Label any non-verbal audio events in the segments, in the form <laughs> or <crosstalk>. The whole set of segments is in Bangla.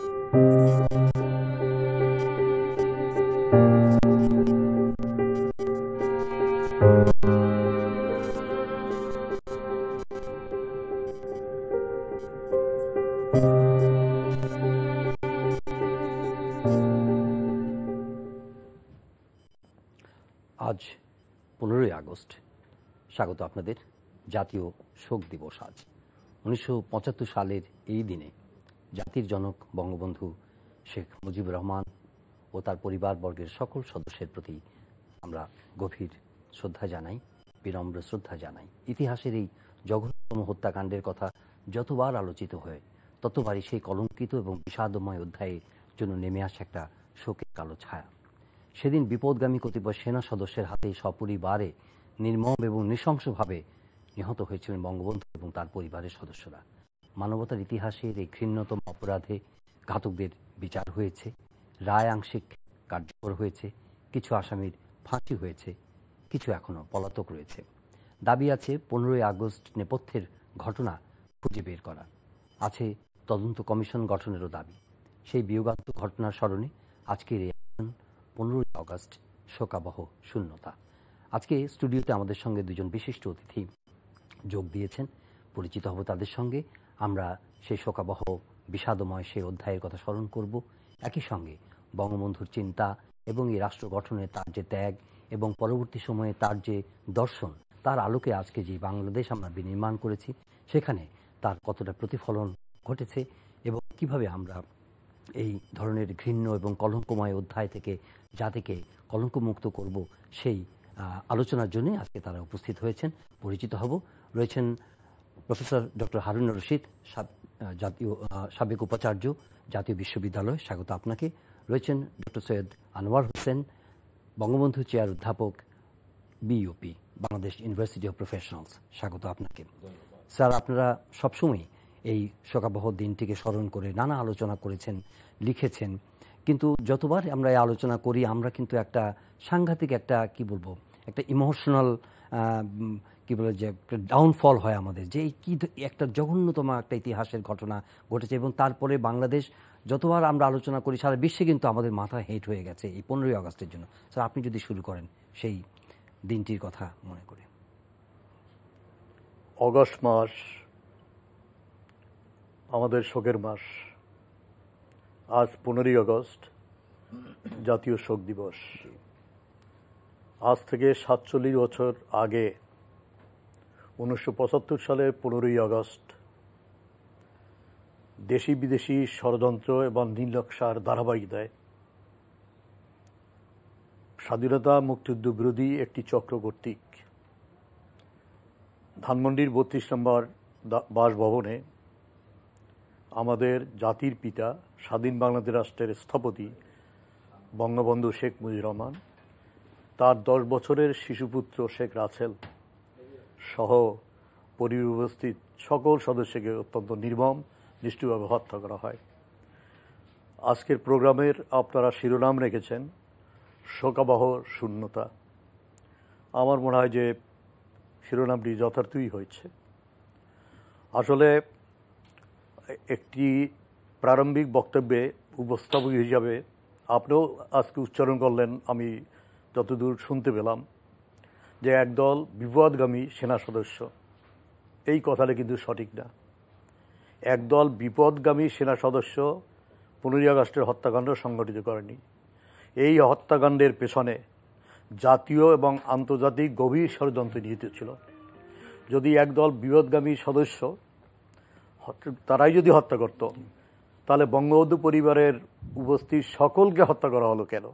আজ পনেরোই আগস্ট স্বাগত আপনাদের জাতীয় শোক দিবস আজ উনিশশো সালের এই দিনে জাতির জনক বঙ্গবন্ধু শেখ মুজিবুর রহমান ও তার পরিবারবর্গের সকল সদস্যের প্রতি আমরা গভীর শ্রদ্ধা জানাই বিনম্র শ্রদ্ধা জানাই ইতিহাসের এই জঘন্যতম হত্যাকাণ্ডের কথা যতবার আলোচিত হয় ততবারই সেই কলঙ্কিত এবং বিষাদময় অধ্যায়ে জন্য নেমে আসে একটা শোকের কালো ছায়া সেদিন বিপদগামী কতিপয় সেনা সদস্যের হাতে সপরিবারে নির্মম এবং নৃশংসভাবে নিহত হয়েছিলেন বঙ্গবন্ধু এবং তার পরিবারের সদস্যরা মানবতার ইতিহাসের এই ঘৃণ্যতম অপরাধে ঘাতকদের বিচার হয়েছে রায় আংশিক কার্যকর হয়েছে কিছু আসামির ফাঁসি হয়েছে কিছু এখনও পলাতক রয়েছে দাবি আছে পনেরোই আগস্ট নেপথ্যের ঘটনা খুঁজে বের করা আছে তদন্ত কমিশন গঠনেরও দাবি সেই বিয়োগাত্মক ঘটনার স্মরণে আজকের এই আয়োজন পনেরোই আগস্ট শোকাবহ শূন্যতা আজকে স্টুডিওতে আমাদের সঙ্গে দুজন বিশিষ্ট অতিথি যোগ দিয়েছেন পরিচিত হব তাদের সঙ্গে আমরা সেই শোকাবহ বিষাদময় সেই অধ্যায়ের কথা স্মরণ করব একই সঙ্গে বঙ্গবন্ধুর চিন্তা এবং এই রাষ্ট্র গঠনে তার যে ত্যাগ এবং পরবর্তী সময়ে তার যে দর্শন তার আলোকে আজকে যে বাংলাদেশ আমরা বিনির্মাণ করেছি সেখানে তার কতটা প্রতিফলন ঘটেছে এবং কিভাবে আমরা এই ধরনের ঘৃণ্য এবং কলঙ্কময় অধ্যায় থেকে জাতিকে কলঙ্কমুক্ত করব সেই আলোচনার জন্যই আজকে তারা উপস্থিত হয়েছেন পরিচিত হব রয়েছেন প্রফেসর ডক্টর হারুন রশিদ জাতীয় সাবেক উপাচার্য জাতীয় বিশ্ববিদ্যালয় স্বাগত আপনাকে রয়েছেন ডক্টর সৈয়দ আনোয়ার হোসেন বঙ্গবন্ধু চেয়ার অধ্যাপক BUP Bangladesh university of professionals স্বাগত আপনাকে স্যার আপনারা সবসময় এই শোকাবহ দিনটিকে স্মরণ করে নানা আলোচনা করেছেন লিখেছেন কিন্তু যতবার আমরা এই আলোচনা করি আমরা কিন্তু একটা সাংঘাতিক একটা কি বলবো একটা ইমোশনাল কী বলে যে একটা ডাউনফল হয় আমাদের যে কী একটা জঘন্যতম একটা ইতিহাসের ঘটনা ঘটেছে এবং তারপরে বাংলাদেশ যতবার আমরা আলোচনা করি সারা বিশ্বে কিন্তু আমাদের মাথা হেঁট হয়ে গেছে এই পনেরোই আগস্টের জন্য স্যার আপনি যদি শুরু করেন সেই দিনটির কথা মনে করে অগস্ট মাস আমাদের শোকের মাস আজ পনেরোই আগস্ট জাতীয় শোক দিবস আজ থেকে সাতচল্লিশ বছর আগে উনিশশো পঁচাত্তর সালের পনেরোই আগস্ট দেশি বিদেশি ষড়যন্ত্র এবং নীলনকশার ধারাবাহিকতায় স্বাধীনতা মুক্তিযুদ্ধ বিরোধী একটি চক্র কর্তৃক ধানমন্ডির বত্রিশ নম্বর বাসভবনে আমাদের জাতির পিতা স্বাধীন বাংলাদেশ রাষ্ট্রের স্থপতি বঙ্গবন্ধু শেখ মুজুর রহমান তার দশ বছরের শিশুপুত্র শেখ রাসেল সহ পরিবার সকল সদস্যকে অত্যন্ত নির্মম নিষ্ঠুভাবে হত্যা করা হয় আজকের প্রোগ্রামের আপনারা শিরোনাম রেখেছেন শোকাবহ শূন্যতা আমার মনে হয় যে শিরোনামটি যথার্থই হয়েছে আসলে একটি প্রারম্ভিক বক্তব্যে উপস্থাপক হিসাবে আপনিও আজকে উচ্চারণ করলেন আমি যতদূর শুনতে পেলাম যে একদল বিপদগামী সেনা সদস্য এই কথাটা কিন্তু সঠিক না একদল বিপদগামী সেনা সদস্য পনেরোই আগস্টের হত্যাকাণ্ড সংগঠিত করেনি এই হত্যাকাণ্ডের পেছনে জাতীয় এবং আন্তর্জাতিক গভীর ষড়যন্ত্র নিহিত ছিল যদি একদল বিপদগামী সদস্য তারাই যদি হত্যা করত তাহলে বঙ্গবন্ধু পরিবারের উপস্থিত সকলকে হত্যা করা হলো কেন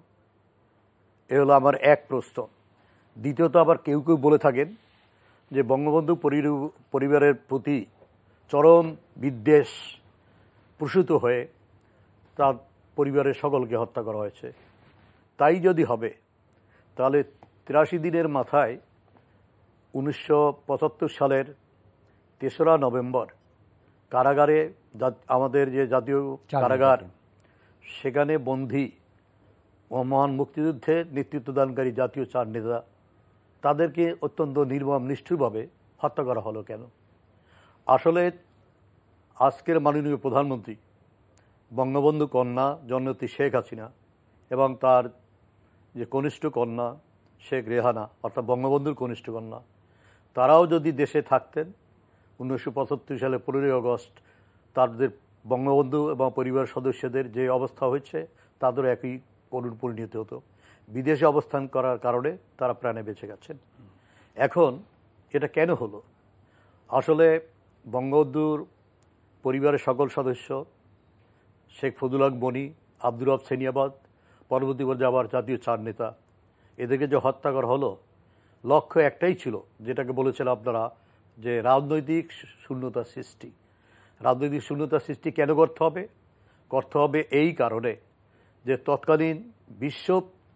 এ হলো আমার এক প্রশ্ন দ্বিতীয়ত আবার কেউ কেউ বলে থাকেন যে বঙ্গবন্ধু পরিবারের প্রতি চরম বিদ্বেষ প্রসূত হয়ে তার পরিবারের সকলকে হত্যা করা হয়েছে তাই যদি হবে তাহলে তিরাশি দিনের মাথায় উনিশশো সালের তেসরা নভেম্বর কারাগারে আমাদের যে জাতীয় কারাগার সেখানে বন্দী মহান মুক্তিযুদ্ধে নেতৃত্বদানকারী জাতীয় চার নেতা তাদেরকে অত্যন্ত নির্মম নিষ্ঠুরভাবে হত্যা করা হলো কেন আসলে আজকের মাননীয় প্রধানমন্ত্রী বঙ্গবন্ধু কন্যা জন্মতী শেখ হাসিনা এবং তার যে কনিষ্ঠ কন্যা শেখ রেহানা অর্থাৎ বঙ্গবন্ধুর কনিষ্ঠ কন্যা তারাও যদি দেশে থাকতেন উনিশশো পঁচাত্তর সালে পনেরোই আগস্ট তাদের বঙ্গবন্ধু এবং পরিবার সদস্যদের যে অবস্থা হয়েছে তাদেরও একই করুণ পরিণত হতো বিদেশে অবস্থান করার কারণে তারা প্রাণে বেঁচে গেছেন এখন এটা কেন হলো আসলে বঙ্গবন্ধুর পরিবারের সকল সদস্য শেখ ফজুল হক মনি আব্দুর রব সেনিয়াবাদ পরবর্তী পর্যায়ে আবার জাতীয় চার নেতা এদেরকে যে হত্যা করা হলো লক্ষ্য একটাই ছিল যেটাকে বলেছিল আপনারা যে রাজনৈতিক শূন্যতা সৃষ্টি রাজনৈতিক শূন্যতা সৃষ্টি কেন করতে হবে করতে হবে এই কারণে যে তৎকালীন বিশ্ব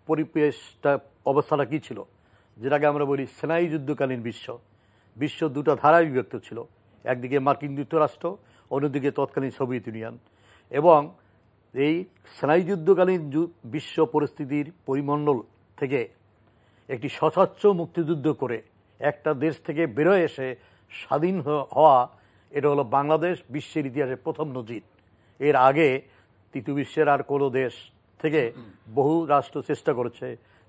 পরিবেশটা অবস্থাটা কী ছিল যেটাকে আমরা বলি সেনাই যুদ্ধকালীন বিশ্ব বিশ্ব দুটা ধারায় বিভক্ত ছিল একদিকে মার্কিন যুক্তরাষ্ট্র অন্যদিকে তৎকালীন সোভিয়েত ইউনিয়ন এবং এই সেনাই যুদ্ধকালীন বিশ্ব পরিস্থিতির পরিমণ্ডল থেকে একটি সশস্ত্র মুক্তিযুদ্ধ করে একটা দেশ থেকে বেরোয় এসে স্বাধীন হওয়া এটা হলো বাংলাদেশ বিশ্বের ইতিহাসে প্রথম নজির এর আগে তৃতীয় বিশ্বের আর কোনো দেশ থেকে বহু রাষ্ট্র চেষ্টা করেছে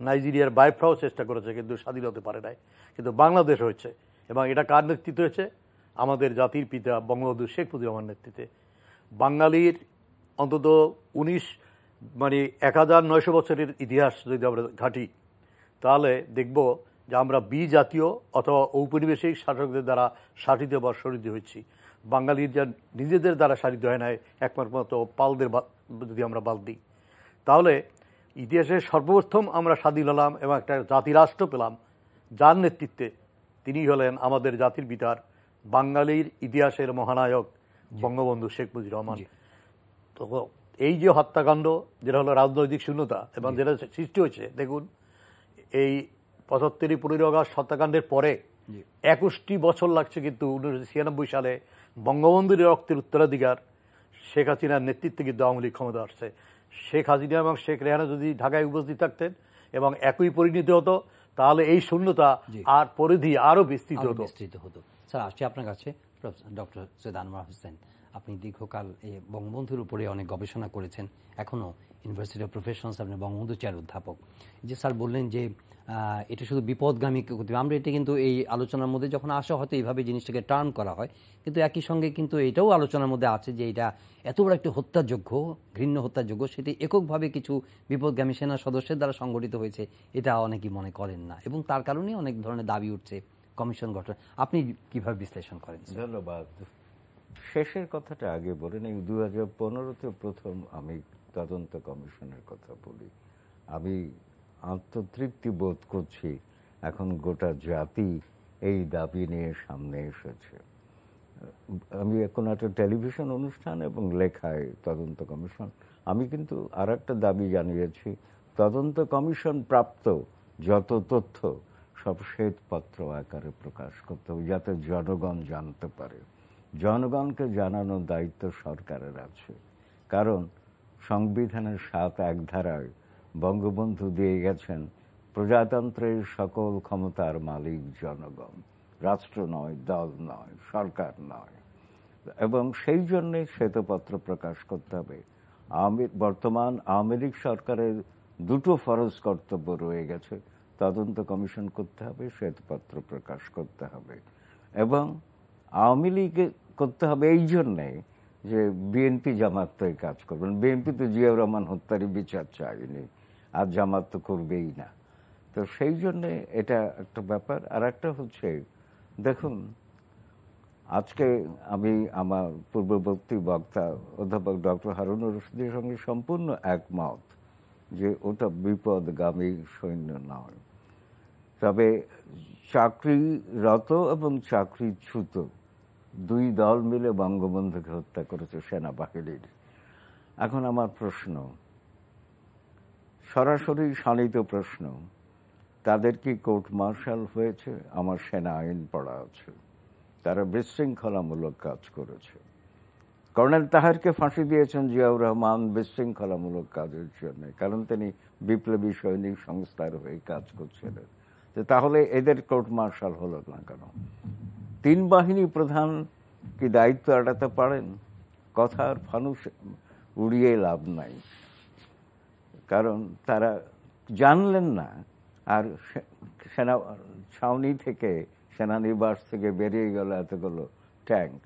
নাইজেরিয়ার বাইফ্রাও চেষ্টা করেছে কিন্তু স্বাধীন হতে পারে নাই কিন্তু বাংলাদেশ হয়েছে এবং এটা কার নেতৃত্ব হয়েছে আমাদের জাতির পিতা বঙ্গবন্ধু শেখ আমার নেতৃত্বে বাঙালির অন্তত উনিশ মানে এক হাজার নয়শো বছরের ইতিহাস যদি আমরা ঘাটি তাহলে দেখব যে আমরা বি জাতীয় অথবা ঔপনিবেশিক শাসকদের দ্বারা শাসিত বা সরিত হয়েছি বাঙালির যা নিজেদের দ্বারা শাসিত হয় নাই একমাত্র পালদের যদি আমরা বাদ দিই তাহলে ইতিহাসে সর্বপ্রথম আমরা স্বাধীন হলাম এবং একটা জাতিরাষ্ট্র পেলাম যার নেতৃত্বে তিনি হলেন আমাদের জাতির পিতার বাঙালির ইতিহাসের মহানায়ক বঙ্গবন্ধু শেখ মুজিবুর রহমান তো এই যে হত্যাকাণ্ড যেটা হলো রাজনৈতিক শূন্যতা এবং যেটা সৃষ্টি হয়েছে দেখুন এই পঁচাত্তরই পনেরো আগস্ট হত্যাকাণ্ডের পরে একুশটি বছর লাগছে কিন্তু উনিশশো ছিয়ানব্বই সালে বঙ্গবন্ধুর রক্তের উত্তরাধিকার শেখ হাসিনার নেতৃত্বে কিন্তু আওয়ামী লীগ ক্ষমতা আসছে শেখ হাসিনা এবং শেখ রেহানা যদি ঢাকায় উপস্থিত থাকতেন এবং একই পরিণত হতো তাহলে এই শূন্যতা আর পরিধি আরও বিস্তৃত হতো বিস্তৃত হতো স্যার আসছি আপনার কাছে ডক্টর সৈয়দ আনোয়ার হোসেন আপনি দীর্ঘকাল এই বঙ্গবন্ধুর উপরে অনেক গবেষণা করেছেন এখনও ইউনিভার্সিটি অফ প্রফেশনস আপনি বঙ্গবন্ধু চেয়ার অধ্যাপক যে স্যার বললেন যে এটা শুধু বিপদগামী করতে আমরা এটা কিন্তু এই আলোচনার মধ্যে যখন আসা হয়তো এইভাবে জিনিসটাকে টার্ন করা হয় কিন্তু একই সঙ্গে কিন্তু এটাও আলোচনার মধ্যে আছে যে এটা এত বড় একটি হত্যাযোগ্য ঘৃণ্য হত্যাযোগ্য সেটি এককভাবে কিছু বিপদগামী সেনা সদস্যের দ্বারা সংগঠিত হয়েছে এটা অনেকেই মনে করেন না এবং তার কারণেই অনেক ধরনের দাবি উঠছে কমিশন গঠন আপনি কিভাবে বিশ্লেষণ করেন ধন্যবাদ শেষের কথাটা আগে বলে এই দু হাজার পনেরোতে প্রথম আমি তদন্ত কমিশনের কথা বলি আমি আত্মতৃপ্তি বোধ করছি এখন গোটা জাতি এই দাবি নিয়ে সামনে এসেছে আমি এখন একটা টেলিভিশন অনুষ্ঠান এবং লেখায় তদন্ত কমিশন আমি কিন্তু আর একটা দাবি জানিয়েছি তদন্ত কমিশন প্রাপ্ত যত তথ্য সব শ্বেতপত্র আকারে প্রকাশ করতে হবে যাতে জনগণ জানতে পারে জনগণকে জানানোর দায়িত্ব সরকারের আছে কারণ সংবিধানের সাত এক ধারায় বঙ্গবন্ধু দিয়ে গেছেন প্রজাতন্ত্রের সকল ক্ষমতার মালিক জনগণ রাষ্ট্র নয় দল নয় সরকার নয় এবং সেই জন্যে শ্বেতপত্র প্রকাশ করতে হবে বর্তমান আওয়ামী লীগ সরকারের দুটো ফরজ কর্তব্য রয়ে গেছে তদন্ত কমিশন করতে হবে শ্বেতপত্র প্রকাশ করতে হবে এবং আওয়ামী লীগের করতে হবে এই জন্যে যে বিএনপি জামাত তো এই কাজ করবেন বিএনপি তো জিয়াউর রহমান হত্যারই বিচার চায়নি আর জামাত তো করবেই না তো সেই জন্যে এটা একটা ব্যাপার আর একটা হচ্ছে দেখুন আজকে আমি আমার পূর্ববর্তী বক্তা অধ্যাপক ডক্টর হারুন রশিদের সঙ্গে সম্পূর্ণ একমত যে ওটা বিপদগামী সৈন্য নয় তবে চাকরিরত এবং চাকরিচ্যুত দুই দল মিলে বঙ্গবন্ধুকে হত্যা করেছে সেনাবাহিনীর এখন আমার প্রশ্ন সরাসরি শানিত প্রশ্ন তাদের কি কোর্ট মার্শাল হয়েছে আমার সেনা আইন পড়া আছে তারা বিশৃঙ্খলামূলক কাজ করেছে কর্নেল তাহারকে ফাঁসি দিয়েছেন জিয়াউর রহমান বিশৃঙ্খলামূলক কাজের জন্য কারণ তিনি বিপ্লবী সৈনিক সংস্থার হয়ে কাজ করছিলেন তাহলে এদের কোর্ট মার্শাল হলো না কেন তিন বাহিনী প্রধান কি দায়িত্ব এড়াতে পারেন কথার ফানুষ উড়িয়ে লাভ নাই কারণ তারা জানলেন না আর সেনা ছাউনি থেকে সেনানিবাস থেকে বেরিয়ে গেল এতগুলো ট্যাঙ্ক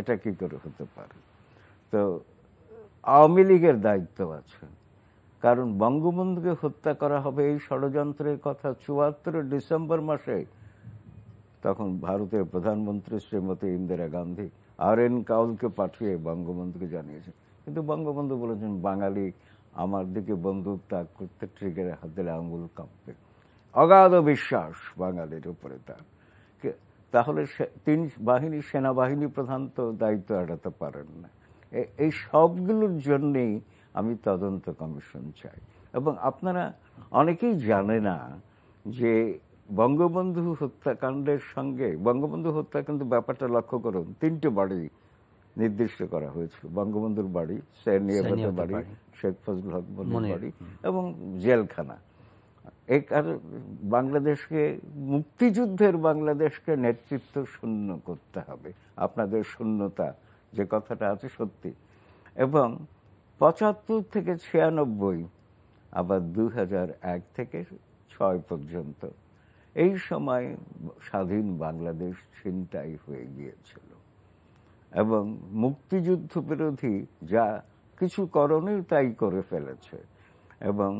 এটা কি করে হতে পারে তো আওয়ামী লীগের দায়িত্ব আছে কারণ বঙ্গবন্ধুকে হত্যা করা হবে এই ষড়যন্ত্রের কথা চুয়াত্তর ডিসেম্বর মাসে তখন ভারতের প্রধানমন্ত্রী শ্রীমতী ইন্দিরা গান্ধী আর এন কাউলকে পাঠিয়ে বঙ্গবন্ধুকে জানিয়েছেন কিন্তু বঙ্গবন্ধু বলেছেন বাঙালি আমার দিকে বন্দুক ত্যাগ করতে হাত হাতে আঙুল কাঁপবে অগাধ বিশ্বাস বাঙালির উপরে তার তাহলে তিন বাহিনী সেনাবাহিনী প্রধান তো দায়িত্ব এড়াতে পারেন না এই সবগুলোর জন্যেই আমি তদন্ত কমিশন চাই এবং আপনারা অনেকেই জানে না যে বঙ্গবন্ধু হত্যাকাণ্ডের সঙ্গে বঙ্গবন্ধু হত্যা কিন্তু ব্যাপারটা লক্ষ্য করুন তিনটে বাড়ি নির্দিষ্ট করা হয়েছে বঙ্গবন্ধুর বাড়ি সেনিয়া বাড়ি শেখ ফজল হক বাড়ি এবং জেলখানা এক বাংলাদেশকে মুক্তিযুদ্ধের বাংলাদেশকে নেতৃত্ব শূন্য করতে হবে আপনাদের শূন্যতা যে কথাটা আছে সত্যি এবং পঁচাত্তর থেকে ছিয়ানব্বই আবার দু থেকে ছয় পর্যন্ত এই সময় স্বাধীন বাংলাদেশ ছিনতাই হয়ে গিয়েছিল এবং মুক্তিযুদ্ধ বিরোধী যা কিছু করণে তাই করে ফেলেছে এবং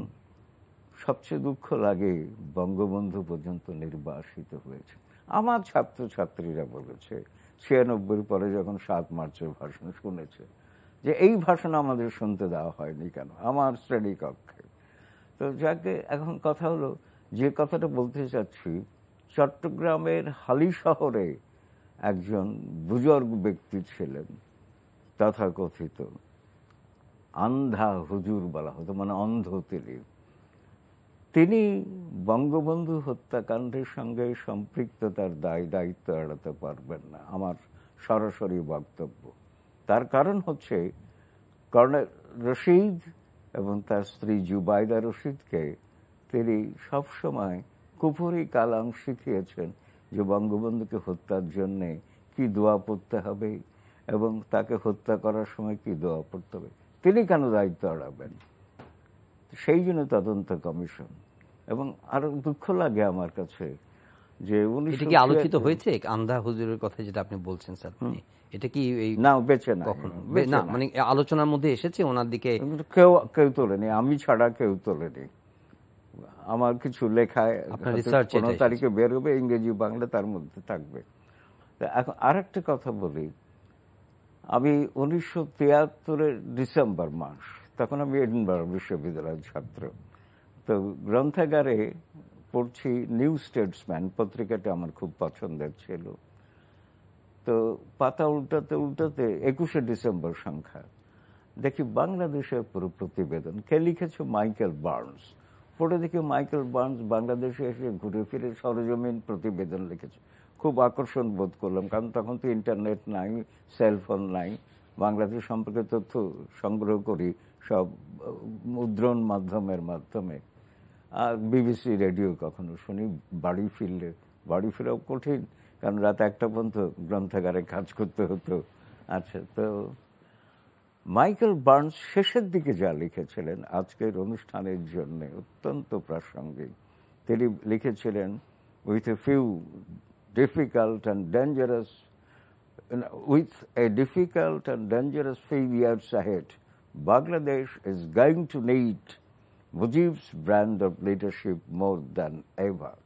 সবচেয়ে দুঃখ লাগে বঙ্গবন্ধু পর্যন্ত নির্বাসিত হয়েছে আমার ছাত্রছাত্রীরা বলেছে ছিয়ানব্বইয়ের পরে যখন সাত মার্চের ভাষণ শুনেছে যে এই ভাষণ আমাদের শুনতে দেওয়া হয়নি কেন আমার শ্রেণীকক্ষে তো যাকে এখন কথা হলো যে কথাটা বলতে চাচ্ছি চট্টগ্রামের হালি শহরে একজন বুজর্গ ব্যক্তি ছিলেন তথাকথিত আন্ধা হুজুর বলা হতো মানে অন্ধ তিনি তিনি বঙ্গবন্ধু হত্যাকাণ্ডের সঙ্গে সম্পৃক্ততার দায় দায়িত্ব এড়াতে পারবেন না আমার সরাসরি বক্তব্য তার কারণ হচ্ছে কর্নেল রশিদ এবং তার স্ত্রী জুবাইদা রশিদকে তিনি সবসময় কুফরি কালাম শিখিয়েছেন যে বঙ্গবন্ধুকে হত্যার জন্যে কি দোয়া পড়তে হবে এবং তাকে হত্যা করার সময় কি দোয়া পড়তে হবে তিনি কেন দায়িত্ব এড়াবেন সেই জন্য তদন্ত কমিশন এবং আরো দুঃখ লাগে আমার কাছে যে উনি আলোচিত হয়েছে আন্দা হুজুরের কথা যেটা আপনি বলছেন স্যার মানে এটা কি এই না বেঁচে না কখনো না মানে আলোচনার মধ্যে এসেছে ওনার দিকে কেউ কেউ তোলেনি আমি ছাড়া কেউ তোলেনি আমার কিছু লেখায় তারিখে বের হবে ইংরেজি বাংলা তার মধ্যে থাকবে এখন আর একটা কথা বলি আমি উনিশশো তিয়াত্তরের ডিসেম্বর মাস তখন আমি এডিনবার বিশ্ববিদ্যালয়ের ছাত্র তো গ্রন্থাগারে পড়ছি নিউ স্টেটসম্যান পত্রিকাটা আমার খুব পছন্দের ছিল তো পাতা উল্টাতে উল্টাতে একুশে ডিসেম্বর সংখ্যা দেখি বাংলাদেশের পুরো প্রতিবেদন কে লিখেছে মাইকেল বার্নস ফটো দেখে মাইকেল বার্নস বাংলাদেশে এসে ঘুরে ফিরে সরজমিন প্রতিবেদন লিখেছে খুব আকর্ষণ বোধ করলাম কারণ তখন তো ইন্টারনেট নাই সেলফোন নাই বাংলাদেশ সম্পর্কে তথ্য সংগ্রহ করি সব মুদ্রণ মাধ্যমের মাধ্যমে আর বিবিসি রেডিও কখনো শুনি বাড়ি ফিরলে বাড়ি ফেরাও কঠিন কারণ রাত একটা পর্যন্ত গ্রন্থাগারে কাজ করতে হতো আচ্ছা তো মাইকেল বার্নস শেষের দিকে যা লিখেছিলেন আজকের অনুষ্ঠানের জন্য অত্যন্ত প্রাসঙ্গিক তিনি লিখেছিলেন with a few difficult and dangerous with a difficult and dangerous few years ahead Bangladesh is going to need Mujib's brand of leadership more than ever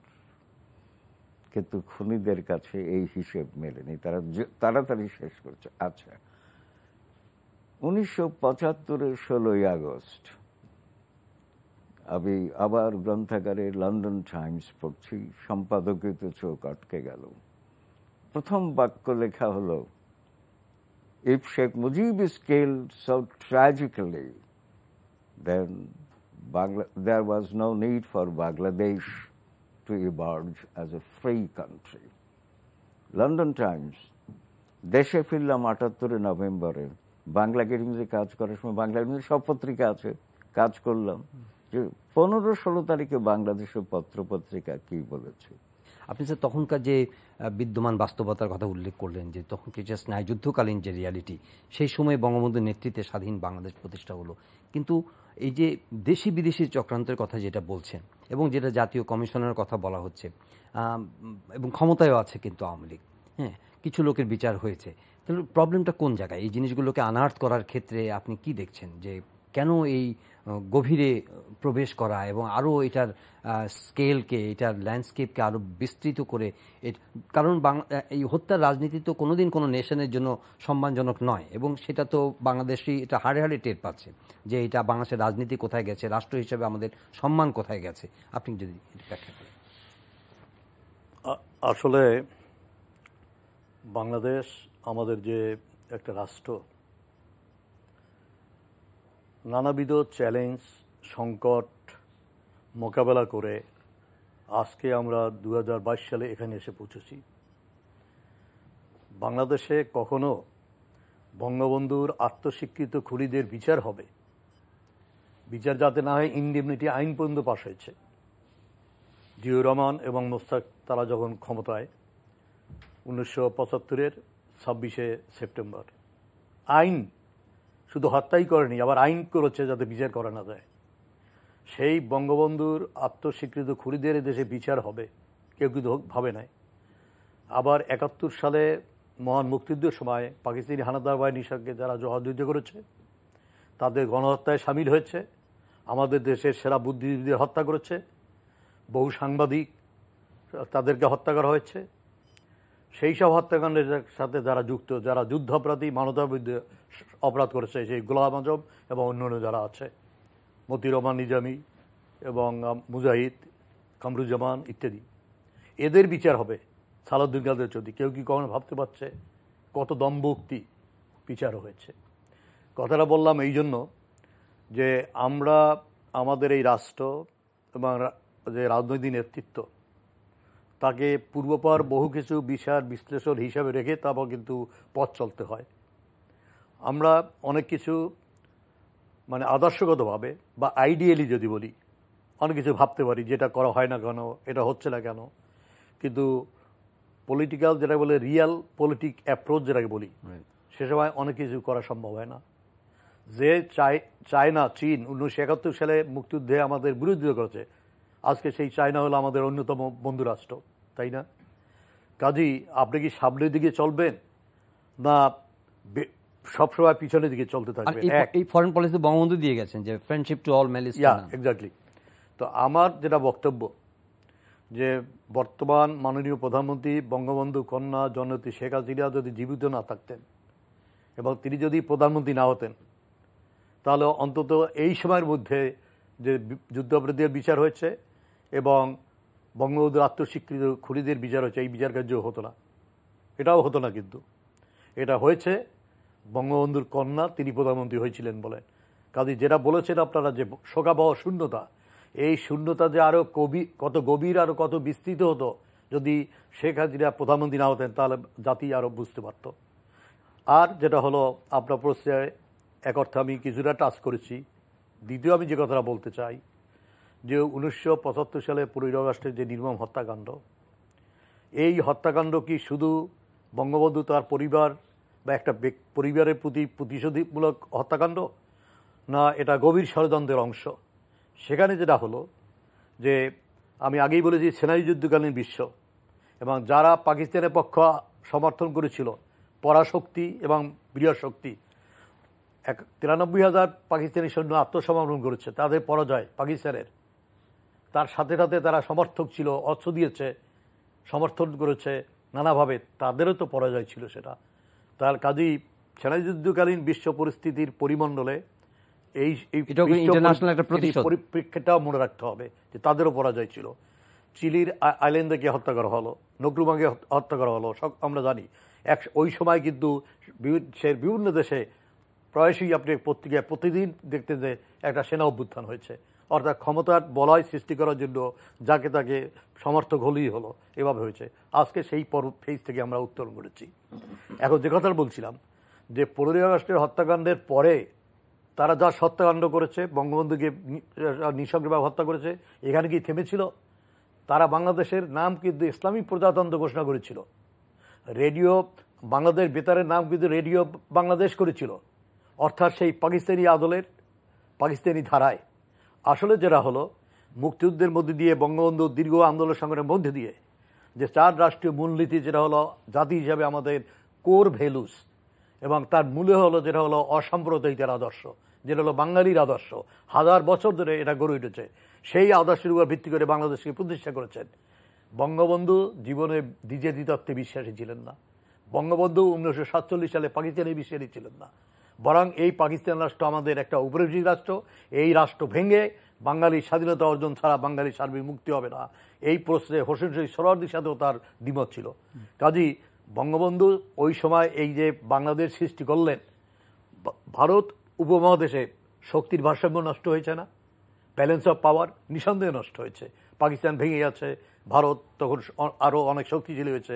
কিন্তু খুনিদের কাছে এই হিসেব মেলেনি তারা তাড়াতাড়ি শেষ করছে আচ্ছা পঁচাত্তরের ষোলোই আগস্ট আমি আবার গ্রন্থাগারে লন্ডন টাইমস পড়ছি সম্পাদকিত চোখ আটকে গেল প্রথম বাক্য লেখা হল if Sheikh Mujib is killed so tragically then Bangla there was no need for Bangladesh to emerge as country London Times দেশে ফিরলাম আটাত্তরে নভেম্বরে বাংলা একাডেমিতে কাজ করার সময় বাংলা একাডেমিতে সব পত্রিকা আছে কাজ করলাম যে পনেরো ষোলো তারিখে বাংলাদেশের পত্র পত্রিকা বলেছে আপনি স্যার তখনকার যে বিদ্যমান বাস্তবতার কথা উল্লেখ করলেন যে তখন যে স্নায়ুযুদ্ধকালীন যে রিয়ালিটি সেই সময়ে বঙ্গবন্ধুর নেতৃত্বে স্বাধীন বাংলাদেশ প্রতিষ্ঠা হলো কিন্তু এই যে দেশি বিদেশি চক্রান্তের কথা যেটা বলছেন এবং যেটা জাতীয় কমিশনের কথা বলা হচ্ছে এবং ক্ষমতায়ও আছে কিন্তু আওয়ামী লীগ হ্যাঁ কিছু লোকের বিচার হয়েছে তাহলে প্রবলেমটা কোন জায়গায় এই জিনিসগুলোকে আনার্থ করার ক্ষেত্রে আপনি কি দেখছেন যে কেন এই গভীরে প্রবেশ করা এবং আরও এটার স্কেলকে এটার ল্যান্ডস্কেপকে আরও বিস্তৃত করে কারণ এই হত্যার রাজনীতি তো কোনো দিন কোনো নেশনের জন্য সম্মানজনক নয় এবং সেটা তো বাংলাদেশই এটা হাড়ে হাড়ে টের পাচ্ছে যে এটা বাংলাদেশের রাজনীতি কোথায় গেছে রাষ্ট্র হিসেবে আমাদের সম্মান কোথায় গেছে আপনি যদি ব্যাখ্যা করেন আসলে বাংলাদেশ আমাদের যে একটা রাষ্ট্র নানাবিধ চ্যালেঞ্জ সংকট মোকাবেলা করে আজকে আমরা দু সালে এখানে এসে পৌঁছেছি বাংলাদেশে কখনো বঙ্গবন্ধুর আত্মস্বীকৃত খুলিদের বিচার হবে বিচার যাতে না হয় ইন্ডেমনিটি আইন পর্যন্ত পাশ হয়েছে জিউর রহমান এবং মোস্তাক তারা যখন ক্ষমতায় উনিশশো পঁচাত্তরের ছাব্বিশে সেপ্টেম্বর আইন শুধু হত্যাই করেনি আবার আইন করেছে যাতে বিচার করা না যায় সেই বঙ্গবন্ধুর আত্মস্বীকৃত খুরিদের দেশে বিচার হবে কেউ কিন্তু ভাবে নাই আবার একাত্তর সালে মহান মুক্তিযুদ্ধের সময় পাকিস্তানি হানাদার বাহিনীর সঙ্গে যারা জহরযুদ্ধ করেছে তাদের গণহত্যায় সামিল হয়েছে আমাদের দেশের সেরা বুদ্ধিজীবীদের হত্যা করেছে বহু সাংবাদিক তাদেরকে হত্যা করা হয়েছে সেই সব হত্যাকাণ্ডের সাথে যারা যুক্ত যারা যুদ্ধাপরাধী মানবতাবিরুদ্ধে অপরাধ করেছে সেই গোলাম আজম এবং অন্যান্য যারা আছে মতি রহমান নিজামি এবং মুজাহিদ কামরুজ্জামান ইত্যাদি এদের বিচার হবে সালাউদ্দিন কাদের চৌধুরী কেউ কি কখনো ভাবতে পারছে কত দম্ভক্তি বিচার হয়েছে কথাটা বললাম এই জন্য যে আমরা আমাদের এই রাষ্ট্র এবং যে রাজনৈতিক নেতৃত্ব তাকে পূর্বপর বহু কিছু বিচার বিশ্লেষণ হিসাবে রেখে তারপর কিন্তু পথ চলতে হয় আমরা অনেক কিছু মানে আদর্শগতভাবে বা আইডিয়ালি যদি বলি অনেক কিছু ভাবতে পারি যেটা করা হয় না কেন এটা হচ্ছে না কেন কিন্তু পলিটিক্যাল যেটা বলে রিয়াল পলিটিক অ্যাপ্রোচ যেটাকে বলি সে সময় অনেক কিছু করা সম্ভব হয় না যে চাই চায়না চীন উনিশশো একাত্তর সালে মুক্তিযুদ্ধে আমাদের বিরোধিতা করেছে আজকে সেই চায়না হলো আমাদের অন্যতম বন্ধুরাষ্ট্র তাই না কাজী আপনি কি সামনের দিকে চলবেন না সবসময় পিছনের দিকে চলতে থাকবে এই ফরেন পলিসি বঙ্গবন্ধু দিয়ে গেছেন যে friendship to all malice exactly তো আমার যেটা বক্তব্য যে বর্তমান মাননীয় প্রধানমন্ত্রী বঙ্গবন্ধু কন্যা জনতী শেখ হাসিনা যদি জীবিত না থাকতেন এবং তিনি যদি প্রধানমন্ত্রী না হতেন তাহলে অন্তত এই সময়ের মধ্যে যে যুদ্ধাপরাধীদের বিচার হয়েছে এবং বঙ্গবন্ধুর আত্মস্বীকৃত খুনিদের বিচার হয়েছে এই বিচার কার্য হতো না এটাও হতো না কিন্তু এটা হয়েছে বঙ্গবন্ধুর কন্যা তিনি প্রধানমন্ত্রী হয়েছিলেন বলে কাজে যেটা বলেছেন আপনারা যে শোকাবহ শূন্যতা এই শূন্যতা যে আরও কবি কত গভীর আরও কত বিস্তৃত হতো যদি শেখ হাসিনা প্রধানমন্ত্রী না হতেন তাহলে জাতি আরও বুঝতে পারত আর যেটা হলো আপনার প্রশ্নে এক অর্থে আমি কিছুটা টাচ করেছি দ্বিতীয় আমি যে কথাটা বলতে চাই যে উনিশশো সালে পনেরো আগস্টের যে নির্মম হত্যাকাণ্ড এই হত্যাকাণ্ড কি শুধু বঙ্গবন্ধু তার পরিবার বা একটা পরিবারের প্রতি প্রতিশোধমূলক হত্যাকাণ্ড না এটা গভীর ষড়যন্ত্রের অংশ সেখানে যেটা হলো যে আমি আগেই বলেছি সেনারি যুদ্ধকালীন বিশ্ব এবং যারা পাকিস্তানের পক্ষ সমর্থন করেছিল পরাশক্তি এবং বৃহৎ শক্তি এক তিরানব্বই হাজার পাকিস্তানি সৈন্য আত্মসমর্পণ করেছে তাদের পরাজয় পাকিস্তানের তার সাথে সাথে তারা সমর্থক ছিল অর্থ দিয়েছে সমর্থন করেছে নানাভাবে তাদেরও তো পরাজয় ছিল সেটা তার কাজেই সেনাযুদ্ধকালীন বিশ্ব পরিস্থিতির পরিমণ্ডলে এই পরিপ্রেক্ষিটাও মনে রাখতে হবে যে তাদেরও পরাজয় ছিল চিলির আইল্যান্ডকে হত্যা করা হলো নকলুমাকে হত্যা করা হলো সব আমরা জানি এক ওই সময় কিন্তু বিশ্বের বিভিন্ন দেশে প্রায়শই আপনি পত্রিকায় প্রতিদিন দেখতে যে একটা সেনা অভ্যুত্থান হয়েছে অর্থাৎ ক্ষমতার বলয় সৃষ্টি করার জন্য যাকে তাকে সমর্থক হলেই হলো এভাবে হয়েছে আজকে সেই পর ফেজ থেকে আমরা উত্তরণ করেছি এখন যে কথাটা বলছিলাম যে পনেরোই আগস্টের হত্যাকাণ্ডের পরে তারা যা হত্যাকাণ্ড করেছে বঙ্গবন্ধুকে নিঃসঙ্গভাবে হত্যা করেছে এখানে কি থেমেছিল তারা বাংলাদেশের নাম কিন্তু ইসলামী প্রজাতন্ত্র ঘোষণা করেছিল রেডিও বাংলাদেশ বেতারের নাম কিন্তু রেডিও বাংলাদেশ করেছিল অর্থাৎ সেই পাকিস্তানি আদলের পাকিস্তানি ধারায় আসলে যেটা হলো মুক্তিযুদ্ধের মধ্যে দিয়ে বঙ্গবন্ধু দীর্ঘ আন্দোলন সংগ্রামের মধ্যে দিয়ে যে চার রাষ্ট্রীয় মূলনীতি যেটা হলো জাতি হিসাবে আমাদের কোর ভ্যালুস এবং তার মূলে হলো যেটা হলো অসাম্প্রদায়িকের আদর্শ যেটা হলো বাঙালির আদর্শ হাজার বছর ধরে এটা গড়ে উঠেছে সেই আদর্শের উপর ভিত্তি করে বাংলাদেশকে প্রতিষ্ঠা করেছেন বঙ্গবন্ধু জীবনে দ্বিতীয় দ্বিতত্বে বিশ্বাসী ছিলেন না বঙ্গবন্ধু উনিশশো সাতচল্লিশ সালে পাকিস্তানে বিশ্বাসী ছিলেন না বরং এই পাকিস্তান রাষ্ট্র আমাদের একটা উপরেজি রাষ্ট্র এই রাষ্ট্র ভেঙে বাঙালির স্বাধীনতা অর্জন ছাড়া বাঙালি সার্বিক মুক্তি হবে না এই প্রশ্নে হোসেন শহীদ সরোয়ার্দির সাথেও তার দ্বিমত ছিল কাজী বঙ্গবন্ধু ওই সময় এই যে বাংলাদেশ সৃষ্টি করলেন ভারত উপমহাদেশে শক্তির ভারসাম্য নষ্ট হয়েছে না ব্যালেন্স অফ পাওয়ার নিঃসন্দেহে নষ্ট হয়েছে পাকিস্তান ভেঙে গেছে ভারত তখন আরও অনেক শক্তিশালী হয়েছে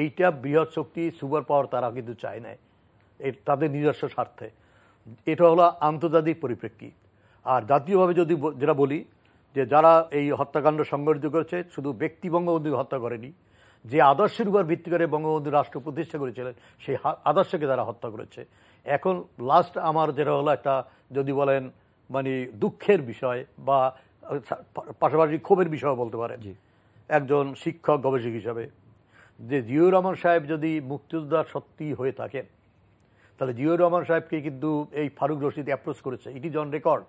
এইটা বৃহৎ শক্তি সুপার পাওয়ার তারা কিন্তু চায় নাই এর তাদের নিজস্ব স্বার্থে এটা হলো আন্তর্জাতিক পরিপ্রেক্ষিত আর জাতীয়ভাবে যদি যেটা বলি যে যারা এই হত্যাকাণ্ড সংগঠিত করেছে শুধু ব্যক্তি বঙ্গবন্ধুকে হত্যা করেনি যে আদর্শের উপর ভিত্তি করে বঙ্গবন্ধু রাষ্ট্র প্রতিষ্ঠা করেছিলেন সেই আদর্শকে তারা হত্যা করেছে এখন লাস্ট আমার যেটা হলো একটা যদি বলেন মানে দুঃখের বিষয় বা পাশাপাশি ক্ষোভের বিষয় বলতে পারেন একজন শিক্ষক গবেষক হিসাবে যে জিয়ুর রহমান সাহেব যদি মুক্তিযোদ্ধা সত্যি হয়ে থাকেন তাহলে জিয়র রহমান সাহেবকে কিন্তু এই ফারুক রশিদ অ্যাপ্রোচ করেছে it is on record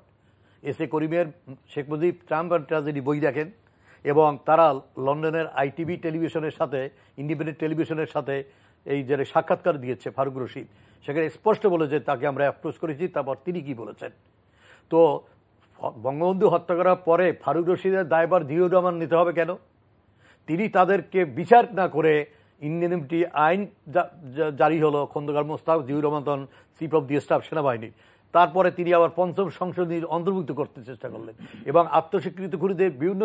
S A করিমের Sheikh Mujib triumph and tragedy বই দেখেন এবং তারা লন্ডনের আইটিভি টেলিভিশনের সাথে ইন্ডিপেন্ডেন্ট টেলিভিশনের সাথে এই যে সাক্ষাৎকার দিয়েছে ফারুক রশিদ সেখানে স্পষ্ট বলে যে তাকে আমরা অ্যাপ্রোচ করেছি তারপর তিনি কি বলেছেন তো বঙ্গবন্ধু হত্যা করার পরে ফারুক রশিদের দায়বার জিয়ুর রহমান নিতে হবে কেন তিনি তাদেরকে বিচার না করে ইন্ডিয়ানিমিটি আইন জারি হলো Khandakar Mostaq Ziaur Rahman chief of the staff সেনাবাহিনীর তারপরে তিনি আবার পঞ্চম সংসদে অন্তর্ভুক্ত করতে চেষ্টা করলেন এবং আত্মস্বীকৃত খুরিদের বিভিন্ন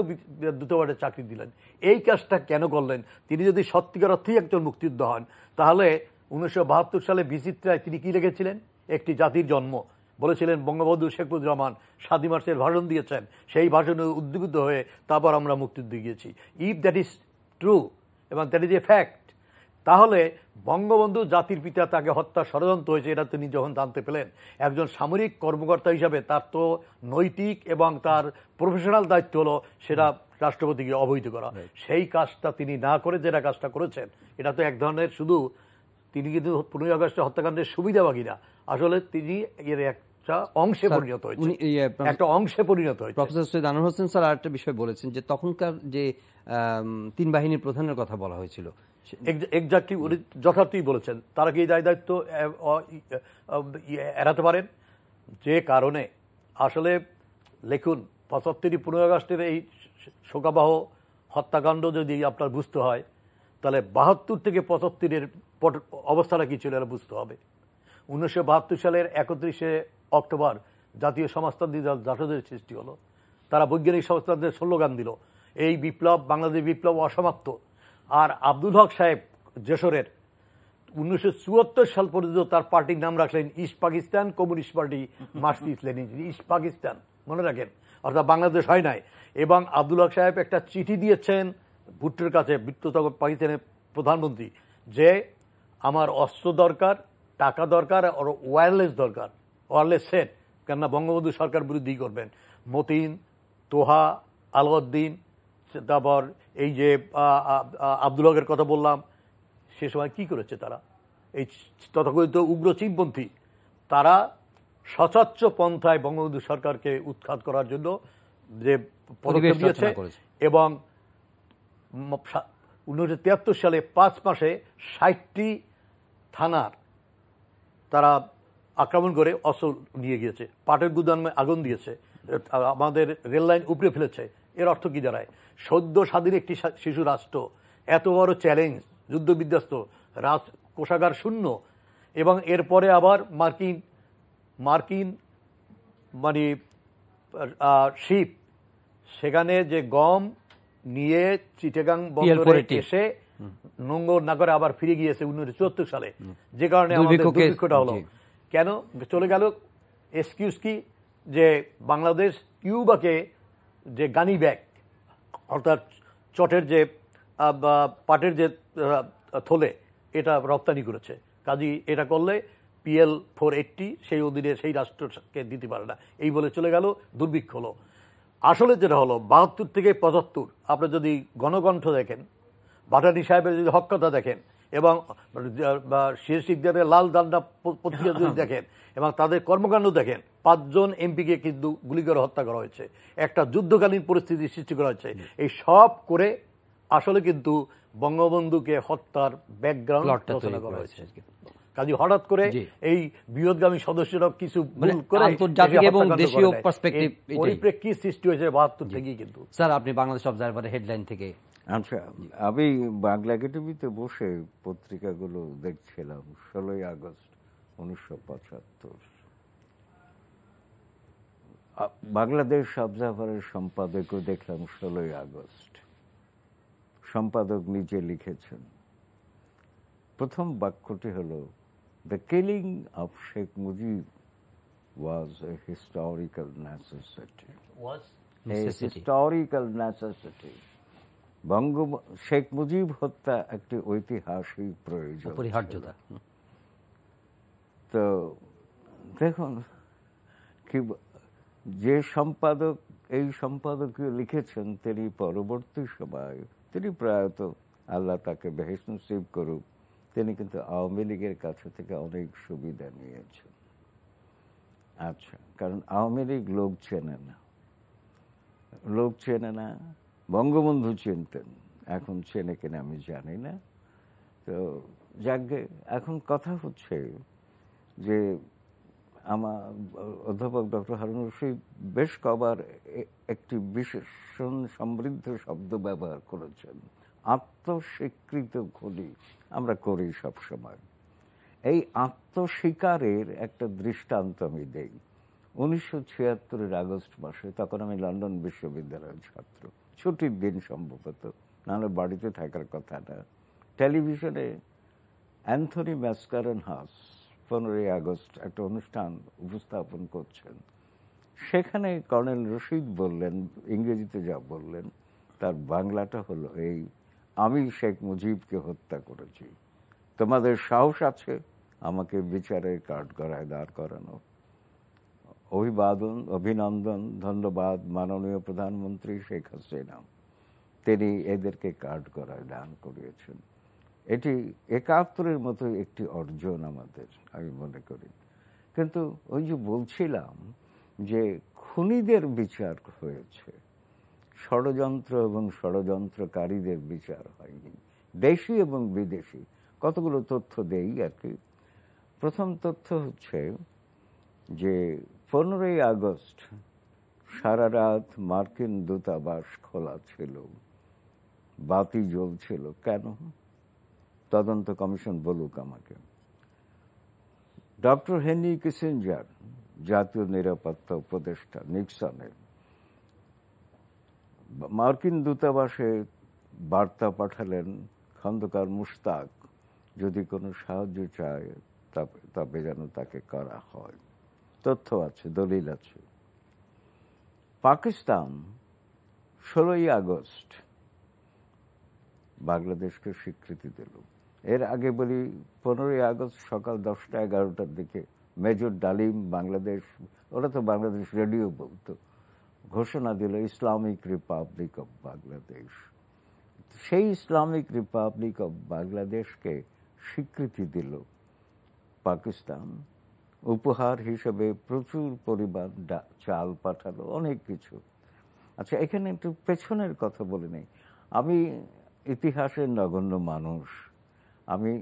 দূতাবাসে চাকরি দিলেন এই কাজটা কেন করলেন তিনি যদি সত্যিকার অর্থেই একজন মুক্তিযুদ্ধ হন তাহলে উনিশশো সালে বিচিত্রায় তিনি কী লিখেছিলেন একটি জাতির জন্ম বলেছিলেন বঙ্গবন্ধু শেখ মুজুর রহমান সাদি মার্চের ভাষণ দিয়েছেন সেই ভাষণে উদ্বিগ্ধ হয়ে তারপর আমরা মুক্তিযুদ্ধে গিয়েছি ইফ দ্যাট ইজ ট্রু এবং দ্যাট ইজ এ ফ্যাক্ট তাহলে বঙ্গবন্ধু জাতির পিতা তাকে হত্যা ষড়যন্ত্র হয়েছে এটা তিনি যখন জানতে পেলেন একজন সামরিক কর্মকর্তা হিসাবে তার তো নৈতিক এবং তার প্রফেশনাল দায়িত্ব হলো সেটা রাষ্ট্রপতিকে অবহিত করা সেই কাজটা তিনি না করে যেটা কাজটা করেছেন এটা তো এক ধরনের শুধু তিনি কিন্তু পনেরোই আগস্টে হত্যাকাণ্ডের সুবিধাবাগী না আসলে তিনি এর একটা অংশে পরিণত হয়েছে ইয়ে, একটা অংশে পরিণত হোসেন স্যার বিষয় বলেছেন যে তখনকার যে তিন বাহিনীর প্রধানের কথা বলা হয়েছিল এক্স্যাক্টলি উনি যথার্থই বলেছেন তারা কি দায় দায়িত্ব এড়াতে পারেন যে কারণে আসলে লেখুন পঁচাত্তরি পনেরো আগস্টের এই শোকাবাহ হত্যাকাণ্ড যদি আপনার বুঝতে হয় তাহলে বাহাত্তর থেকে পঁচাত্তরের অবস্থাটা কী ছিল এটা বুঝতে হবে উনিশশো সালের একত্রিশে অক্টোবর জাতীয় সমাজতান্ত্রিক দল জাসদের সৃষ্টি হলো তারা বৈজ্ঞানিক সমাজতান্ত্রিক স্লোগান দিল এই বিপ্লব বাংলাদেশ বিপ্লব অসমাপ্ত আর আব্দুল হক সাহেব যশোরের উনিশশো সাল পর্যন্ত তার পার্টির নাম রাখলেন East Pakistan Communist Party Marxist Lenin East Pakistan মনে রাখেন অর্থাৎ বাংলাদেশ হয় নাই এবং আব্দুল হক সাহেব একটা চিঠি দিয়েছেন ভুট্টোর কাছে ভুট্টো পাকিস্তানের প্রধানমন্ত্রী যে আমার অস্ত্র দরকার টাকা দরকার আর ওয়্যারলেস দরকার ওয়ারলেস সেট কেননা বঙ্গবন্ধু সরকার বিরুদ্ধেই করবেন মতিন তোহা আলাউদ্দিন তারপর এই যে আব্দুল হকের কথা বললাম সে সময় কি করেছে তারা এই তথাকথিত উগ্র চিমপন্থী তারা সচাচ্চ পন্থায় বঙ্গবন্ধু সরকারকে উৎখাত করার জন্য যে পদক্ষেপ দিয়েছে এবং উনিশশো তিয়াত্তর সালে পাঁচ মাসে ষাটটি থানার তারা আক্রমণ করে অস্ত্র নিয়ে গিয়েছে পাটের গুদামে আগুন দিয়েছে আমাদের রেল লাইন উপড়ে ফেলেছে এর অর্থ কী দাঁড়ায় সদ্য স্বাধীন একটি শিশু রাষ্ট্র এত বড় চ্যালেঞ্জ যুদ্ধবিধ্বস্ত রাজ কোষাগার শূন্য এবং এরপরে আবার মার্কিন মার্কিন মানে শিপ সেখানে যে গম নিয়ে চিটেগাং বন্দরে এসে নোংর না করে আবার ফিরে গিয়েছে উনিশশো চুয়াত্তর সালে যে কারণে আমাদের হলো কেন চলে গেল এক্সকিউজ কি যে বাংলাদেশ কিউবাকে যে গানি ব্যাগ অর্থাৎ চটের যে পাটের যে থলে এটা রপ্তানি করেছে কাজী এটা করলে পিএল ফোর এইটটি সেই অধীনে সেই রাষ্ট্রকে দিতে পারে না এই বলে চলে গেল দুর্ভিক্ষ হলো আসলে যেটা হলো বাহাত্তর থেকে পঁচাত্তর আপনি যদি গণকণ্ঠ দেখেন ভাটানি সাহেবের যদি হক কথা দেখেন এবং শিরশিকদের লাল দান্ডা পত্রিকা যদি <laughs> দেখেন এবং তাদের কর্মকাণ্ড দেখেন পাঁচজন এমপিকে কিন্তু গুলি করে হত্যা করা হয়েছে একটা যুদ্ধকালীন পরিস্থিতি সৃষ্টি করা হয়েছে এই সব করে আসলে কিন্তু বঙ্গবন্ধুকে হত্যার ব্যাকগ্রাউন্ড রচনা করা হয়েছে কাজে হঠাৎ করে এই বিরোধগামী সদস্যরা কিছু ভুল মানে করে আন্তর্জাতিক এবং দেশীয় পার্সপেক্টিভ পরিপ্রেক্ষিত সৃষ্টি হয়েছে বাহাত্তর থেকে কিন্তু স্যার আপনি বাংলাদেশ অবজারভারের হেডলাইন থেকে আচ্ছা আমি বাংলা একাডেমিতে বসে পত্রিকাগুলো দেখছিলাম ষোলোই আগস্ট উনিশশো পঁচাত্তর বাংলাদেশ অবজারভারের সম্পাদকও দেখলাম ষোলোই আগস্ট সম্পাদক নিজে লিখেছেন প্রথম বাক্যটি হলো The killing of Sheikh Mujib was a historical necessity. Was? Necessity. A historical necessity. বঙ্গ শেখ মুজিব হত্যা একটি ঐতিহাসিক প্রয়োজন অপরিহার্যতা তো দেখুন কি যে সম্পাদক এই সম্পাদকীয় লিখেছেন তিনি পরবর্তী সময় তিনি প্রায়ত আল্লাহ তাকে বেহেস নসিব করুক তিনি কিন্তু আওয়ামী লীগের কাছ থেকে অনেক সুবিধা নিয়েছেন আচ্ছা কারণ আওয়ামী লীগ লোক চেনে না লোক চেনে না বঙ্গবন্ধু চিনতেন এখন চেনে কিনা আমি জানি না তো যাকে এখন কথা হচ্ছে যে আমার অধ্যাপক ডক্টর হারুন রশিদ বেশ কবার একটি বিশেষণ সমৃদ্ধ শব্দ ব্যবহার করেছেন আত্মস্বীকৃত খুলি আমরা করি সবসময় এই আত্মস্বীকারের একটা দৃষ্টান্ত আমি দেই উনিশশো ছিয়াত্তরের আগস্ট মাসে তখন আমি লন্ডন বিশ্ববিদ্যালয়ের ছাত্র ছুটির দিন সম্ভবত নাহলে বাড়িতে থাকার কথা না টেলিভিশনে অ্যান্থনি ম্যাসকারন হাস পনেরোই আগস্ট একটা অনুষ্ঠান উপস্থাপন করছেন সেখানে কর্নেল রশিদ বললেন ইংরেজিতে যা বললেন তার বাংলাটা হলো এই আমি শেখ মুজিবকে হত্যা করেছি তোমাদের সাহস আছে আমাকে বিচারের কাঠগড়ায় দাঁড় করানো অভিবাদন অভিনন্দন ধন্যবাদ মাননীয় প্রধানমন্ত্রী শেখ হাসিনা তিনি এদেরকে কাঠগড়ায় দান করিয়েছেন এটি একাত্তরের মতো একটি অর্জন আমাদের আমি মনে করি কিন্তু ওই যে বলছিলাম যে খুনিদের বিচার হয়েছে ষড়যন্ত্র এবং ষড়যন্ত্রকারীদের বিচার হয়নি দেশি এবং বিদেশি কতগুলো তথ্য দেই আর কি প্রথম তথ্য হচ্ছে যে পনেরোই আগস্ট সারা রাত মার্কিন দূতাবাস খোলা ছিল বাতি জ্বলছিল কেন তদন্ত কমিশন বলুক আমাকে ডক্টর হেনরি কিসেঞ্জার জাতীয় নিরাপত্তা উপদেষ্টা নিক্সনের মার্কিন দূতাবাসে বার্তা পাঠালেন খন্দকার মুশতাক যদি কোনো সাহায্য চায় তবে যেন তাকে করা হয় তথ্য আছে দলিল আছে পাকিস্তান ষোলোই আগস্ট বাংলাদেশকে স্বীকৃতি দিল এর আগে বলি পনেরোই আগস্ট সকাল দশটা এগারোটার দিকে মেজর ডালিম বাংলাদেশ ওরা তো বাংলাদেশ রেডিও বলতো ঘোষণা দিল ইসলামিক রিপাবলিক অব বাংলাদেশ সেই ইসলামিক রিপাবলিক অব বাংলাদেশকে স্বীকৃতি দিল পাকিস্তান উপহার হিসেবে প্রচুর পরিমাণ চাল পাঠালো অনেক কিছু আচ্ছা এখানে একটু পেছনের কথা বলে নেই আমি ইতিহাসের নগণ্য মানুষ আমি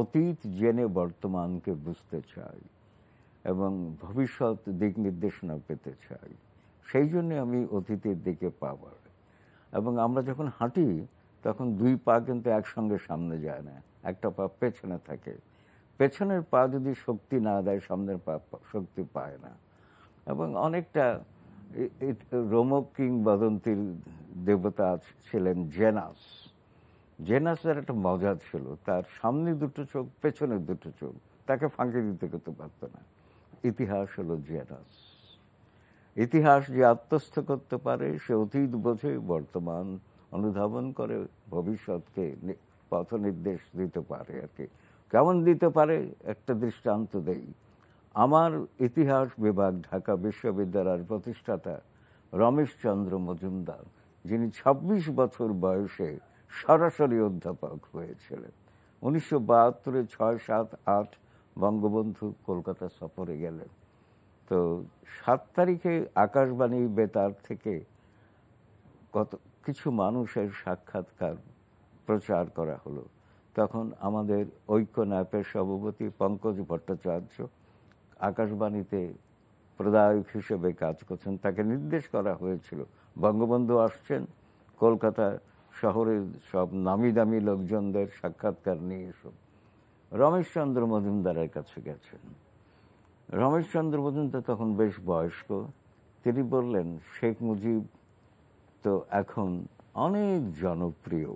অতীত জেনে বর্তমানকে বুঝতে চাই এবং ভবিষ্যৎ দিক নির্দেশনা পেতে চাই সেই জন্যে আমি অতীতের দিকে পা বাড়াই এবং আমরা যখন হাঁটি তখন দুই পা কিন্তু একসঙ্গে সামনে যায় না একটা পা পেছনে থাকে পেছনের পা যদি শক্তি না দেয় সামনের পা শক্তি পায় না এবং অনেকটা রোমক কিংবদন্তির দেবতা ছিলেন জেনাস জেনাসের একটা মজা ছিল তার সামনে দুটো চোখ পেছনের দুটো চোখ তাকে ফাঁকি দিতে করতে পারতো না ইতিহাস হলো জেনাস ইতিহাস যে আত্মস্থ করতে পারে সে অতীত বোঝে বর্তমান অনুধাবন করে ভবিষ্যৎকে পথ নির্দেশ দিতে পারে আর কি কেমন দিতে পারে একটা দৃষ্টান্ত দেই আমার ইতিহাস বিভাগ ঢাকা বিশ্ববিদ্যালয়ের প্রতিষ্ঠাতা রমেশচন্দ্র মজুমদার যিনি ২৬ বছর বয়সে সরাসরি অধ্যাপক হয়েছিলেন উনিশশো বাহাত্তরে ছয় সাত আট বঙ্গবন্ধু কলকাতা সফরে গেলেন তো সাত তারিখে আকাশবাণী বেতার থেকে কত কিছু মানুষের সাক্ষাৎকার প্রচার করা হলো তখন আমাদের ঐক্য ন্যাপের সভাপতি পঙ্কজ ভট্টাচার্য আকাশবাণীতে প্রদায়ক হিসেবে কাজ করছেন তাকে নির্দেশ করা হয়েছিল বঙ্গবন্ধু আসছেন কলকাতা শহরের সব নামি দামি লোকজনদের সাক্ষাৎকার নিয়ে এসব রমেশচন্দ্র মজুমদারের কাছে গেছেন রমেশচন্দ্র পর্যন্ত তখন বেশ বয়স্ক তিনি বললেন শেখ মুজিব তো এখন অনেক জনপ্রিয়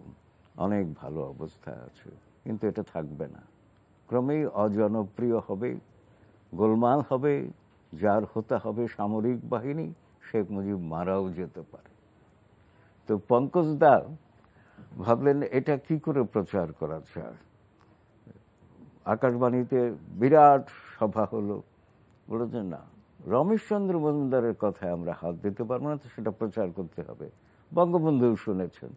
অনেক ভালো অবস্থা আছে কিন্তু এটা থাকবে না ক্রমেই অজনপ্রিয় হবে গোলমাল হবে যার হতে হবে সামরিক বাহিনী শেখ মুজিব মারাও যেতে পারে তো পঙ্কজ দা ভাবলেন এটা কি করে প্রচার করা যায় আকাশবাণীতে বিরাট সভা হলো বলেছেন না রমেশচন্দ্র মজুমদারের কথায় আমরা হাত দিতে পারবো না তো সেটা প্রচার করতে হবে বঙ্গবন্ধু শুনেছেন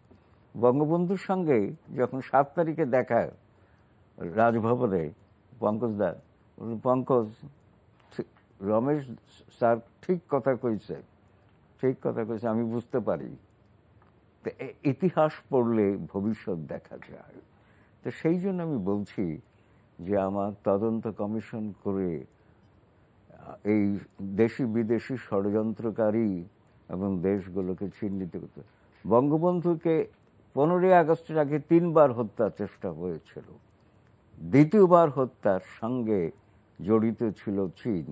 বঙ্গবন্ধুর সঙ্গে যখন সাত তারিখে দেখা রাজভবনে পঙ্কজদা পঙ্কজ রমেশ স্যার ঠিক কথা কইছে ঠিক কথা কইছে আমি বুঝতে পারি তো ইতিহাস পড়লে ভবিষ্যৎ দেখা যায় তো সেই জন্য আমি বলছি যে আমার তদন্ত কমিশন করে এই দেশি বিদেশি ষড়যন্ত্রকারী এবং দেশগুলোকে চিহ্নিত করতে বঙ্গবন্ধুকে পনেরোই আগস্টের আগে তিনবার হত্যার চেষ্টা হয়েছিল দ্বিতীয়বার হত্যার সঙ্গে জড়িত ছিল চীন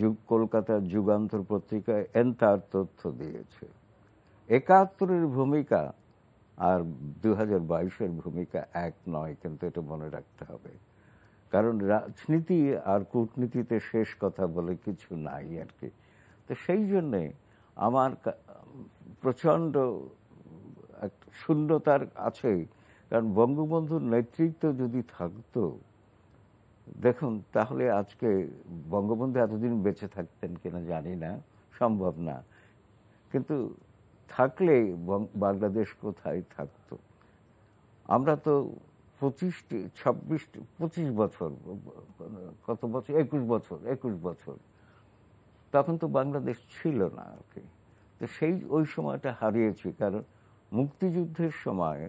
যুগ কলকাতার যুগান্তর পত্রিকায় এনতার তথ্য দিয়েছে একাত্তরের ভূমিকা আর দু হাজার ভূমিকা এক নয় কিন্তু এটা মনে রাখতে হবে কারণ রাজনীতি আর কূটনীতিতে শেষ কথা বলে কিছু নাই আর কি তো সেই জন্যে আমার প্রচণ্ড শূন্যতার আছে কারণ বঙ্গবন্ধুর নেতৃত্ব যদি থাকতো দেখুন তাহলে আজকে বঙ্গবন্ধু এতদিন বেঁচে থাকতেন কিনা জানি না সম্ভব না কিন্তু থাকলে বাংলাদেশ কোথায় থাকতো আমরা তো পঁচিশটি ছাব্বিশটি পঁচিশ বছর কত বছর একুশ বছর একুশ বছর তখন তো বাংলাদেশ ছিল না আর কি তো সেই ওই সময়টা হারিয়েছি কারণ মুক্তিযুদ্ধের সময়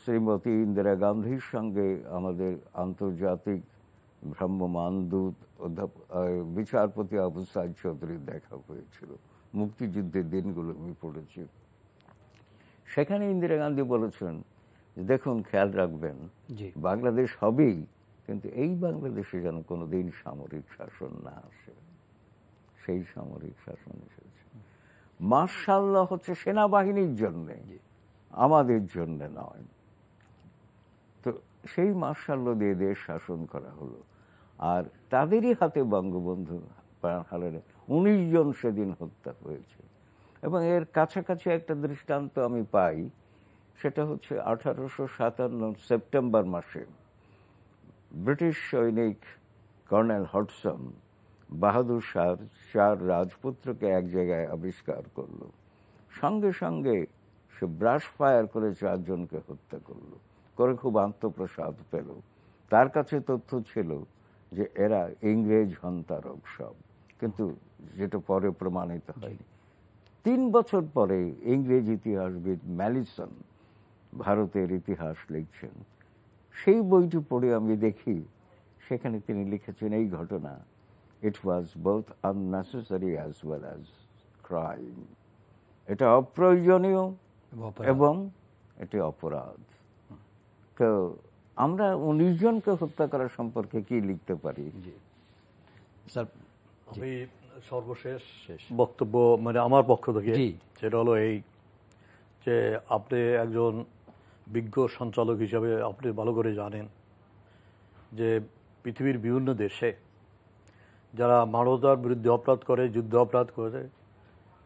শ্রীমতী ইন্দিরা গান্ধীর সঙ্গে আমাদের আন্তর্জাতিক ভ্রাম্যমান দূত বিচারপতি আবু সাইদ চৌধুরীর দেখা হয়েছিল মুক্তিযুদ্ধের দিনগুলো আমি পড়েছি সেখানে ইন্দিরা গান্ধী বলেছেন দেখুন খেয়াল রাখবেন বাংলাদেশ হবেই কিন্তু এই বাংলাদেশে যেন কোনো দিন সামরিক শাসন না আসে সেই সামরিক শাসন এসেছে মার্শাল্লাহ হচ্ছে সেনাবাহিনীর জন্যে আমাদের জন্যে নয় তো সেই মার্শাল্লাহ দিয়ে দেশ শাসন করা হলো আর তাদেরই হাতে বঙ্গবন্ধু প্রাণ হারালেন উনিশ জন সেদিন হত্যা হয়েছে এবং এর কাছাকাছি একটা দৃষ্টান্ত আমি পাই সেটা হচ্ছে আঠারোশো সাতান্ন সেপ্টেম্বর মাসে ব্রিটিশ সৈনিক কর্নেল হটসন বাহাদুর শাহর চার রাজপুত্রকে এক জায়গায় আবিষ্কার করল সঙ্গে সঙ্গে সে ব্রাশ ফায়ার করে চারজনকে হত্যা করলো করে খুব আত্মপ্রসাদ পেল তার কাছে তথ্য ছিল যে এরা ইংরেজ হন্তারক সব কিন্তু যেটা পরে প্রমাণিত হয়নি তিন বছর পরে ইংরেজ ইতিহাসবিদ ম্যালিসন ভারতের ইতিহাস লিখছেন সেই বইটি পড়ে আমি দেখি সেখানে তিনি লিখেছেন এই ঘটনা it was both unnecessary as well as crime এটা অপ্রয়োজনীয় এবং এটি অপরাধ তো আমরা উনিশ জনকে হত্যা করা সম্পর্কে কি লিখতে পারি সর্বশেষ বক্তব্য মানে আমার পক্ষ থেকে সেটা হলো এই যে আপনি একজন বিজ্ঞ সঞ্চালক হিসাবে আপনি ভালো করে জানেন যে পৃথিবীর বিভিন্ন দেশে যারা মানবতার বিরুদ্ধে অপরাধ করে যুদ্ধ অপরাধ করে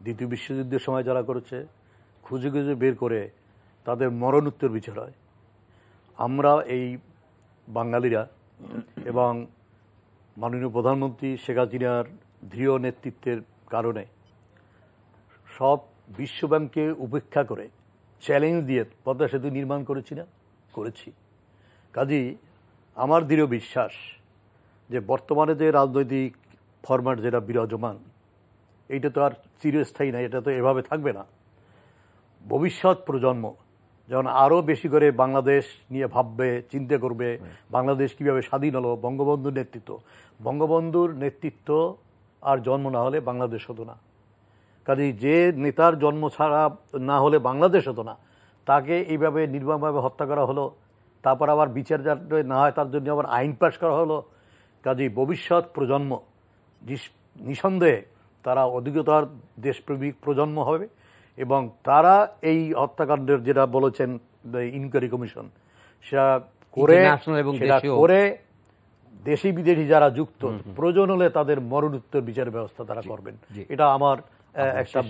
দ্বিতীয় বিশ্বযুদ্ধের সময় যারা করেছে খুঁজে খুঁজে বের করে তাদের মরণোত্তর বিচার হয় আমরা এই বাঙালিরা এবং মাননীয় প্রধানমন্ত্রী শেখ হাসিনার দৃঢ় নেতৃত্বের কারণে সব বিশ্বব্যাংককে উপেক্ষা করে চ্যালেঞ্জ দিয়ে পদ্মা সেতু নির্মাণ করেছি না করেছি কাজেই আমার দৃঢ় বিশ্বাস যে বর্তমানে যে রাজনৈতিক ফরম্যাট যেটা বিরাজমান এইটা তো আর চিরস্থায়ী না এটা তো এভাবে থাকবে না ভবিষ্যৎ প্রজন্ম যখন আরও বেশি করে বাংলাদেশ নিয়ে ভাববে চিন্তা করবে বাংলাদেশ কীভাবে স্বাধীন হলো বঙ্গবন্ধুর নেতৃত্ব বঙ্গবন্ধুর নেতৃত্ব আর জন্ম না হলে বাংলাদেশ হতো না কাজেই যে নেতার জন্ম ছাড়া না হলে বাংলাদেশ হতো না তাকে এইভাবে নির্মমভাবে হত্যা করা হলো তারপর আবার বিচার যাতে না হয় তার জন্য আবার আইন পাশ করা হলো কাজেই ভবিষ্যৎ প্রজন্ম নিঃসন্দেহে তারা অধিকতর দেশপ্রেমিক প্রজন্ম হবে এবং তারা এই হত্যাকাণ্ডের যেটা বলেছেন ইনকোয়ারি কমিশন সেটা করে করে দেশি বিদেশি যারা যুক্ত প্রয়োজন হলে তাদের মরণোত্তর বিচার ব্যবস্থা তারা করবেন এটা আমার একটা